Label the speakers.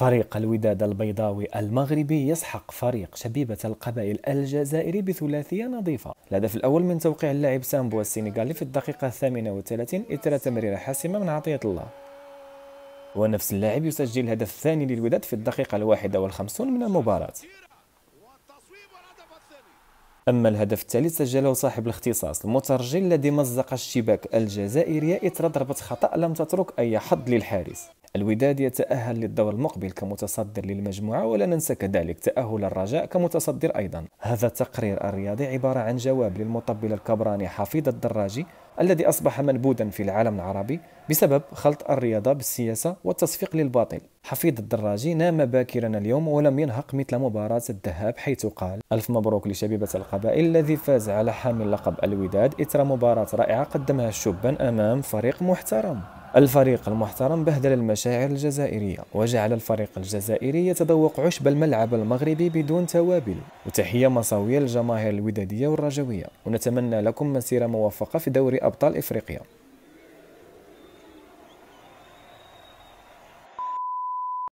Speaker 1: فريق الوداد البيضاوي المغربي يسحق فريق شبيبة القبائل الجزائري بثلاثية نظيفة الهدف الأول من توقيع اللاعب سامبو السنغالي في الدقيقة الثامنة والثلاثين إثر تمريرة حاسمة من عطية الله ونفس اللاعب يسجل الهدف الثاني للوداد في الدقيقة الواحدة والخمسون من المباراة أما الهدف الثالث سجله صاحب الاختصاص المترجل الذي مزق الشباك الجزائرية إثر ضربة خطأ لم تترك أي حظ للحارس الوداد يتأهل للدور المقبل كمتصدر للمجموعة ولا ننسى كذلك تأهل الرجاء كمتصدر أيضا هذا التقرير الرياضي عبارة عن جواب للمطبل الكبراني حفيظ الدراجي الذي أصبح منبوذا في العالم العربي بسبب خلط الرياضة بالسياسة والتصفيق للباطل حفيظ الدراجي نام باكرا اليوم ولم ينهق مثل مباراة الذهاب حيث قال ألف مبروك لشبيبة القبائل الذي فاز على حامل لقب الوداد إثر مباراة رائعة قدمها الشبان أمام فريق محترم الفريق المحترم بهدل المشاعر الجزائرية وجعل الفريق الجزائري يتذوق عشب الملعب المغربي بدون توابل وتحية مصاوية للجماهير الودادية والرجوية ونتمنى لكم مسيرة موفقة في دوري أبطال إفريقيا